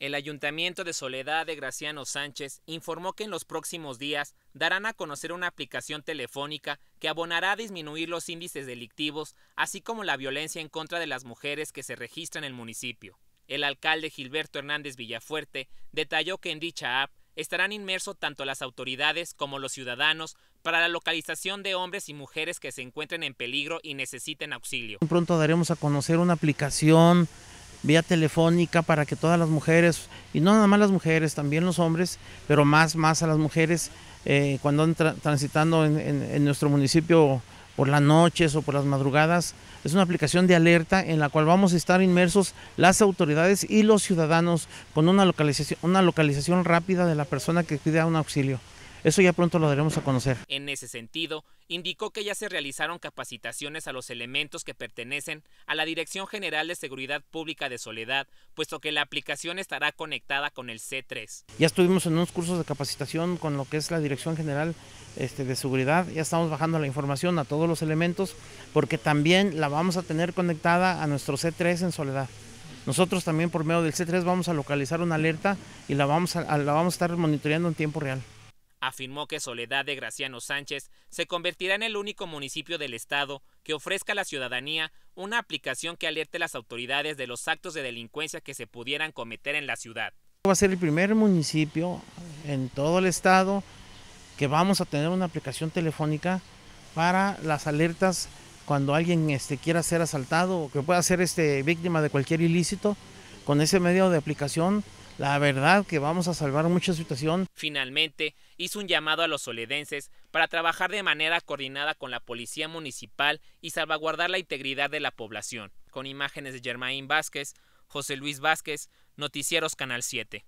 El Ayuntamiento de Soledad de Graciano Sánchez informó que en los próximos días darán a conocer una aplicación telefónica que abonará a disminuir los índices delictivos, así como la violencia en contra de las mujeres que se registra en el municipio. El alcalde Gilberto Hernández Villafuerte detalló que en dicha app estarán inmersos tanto las autoridades como los ciudadanos para la localización de hombres y mujeres que se encuentren en peligro y necesiten auxilio. Pronto daremos a conocer una aplicación vía telefónica para que todas las mujeres, y no nada más las mujeres, también los hombres, pero más, más a las mujeres, eh, cuando andan transitando en, en, nuestro municipio por las noches o por las madrugadas, es una aplicación de alerta en la cual vamos a estar inmersos las autoridades y los ciudadanos con una localización, una localización rápida de la persona que pide un auxilio. Eso ya pronto lo daremos a conocer. En ese sentido, indicó que ya se realizaron capacitaciones a los elementos que pertenecen a la Dirección General de Seguridad Pública de Soledad, puesto que la aplicación estará conectada con el C3. Ya estuvimos en unos cursos de capacitación con lo que es la Dirección General este, de Seguridad, ya estamos bajando la información a todos los elementos, porque también la vamos a tener conectada a nuestro C3 en Soledad. Nosotros también por medio del C3 vamos a localizar una alerta y la vamos a, la vamos a estar monitoreando en tiempo real afirmó que Soledad de Graciano Sánchez se convertirá en el único municipio del estado que ofrezca a la ciudadanía una aplicación que alerte a las autoridades de los actos de delincuencia que se pudieran cometer en la ciudad. Va a ser el primer municipio en todo el estado que vamos a tener una aplicación telefónica para las alertas cuando alguien este, quiera ser asaltado o que pueda ser este, víctima de cualquier ilícito. Con ese medio de aplicación la verdad que vamos a salvar mucha situación. Finalmente, hizo un llamado a los soledenses para trabajar de manera coordinada con la policía municipal y salvaguardar la integridad de la población. Con imágenes de Germain Vázquez, José Luis Vázquez, Noticieros Canal 7.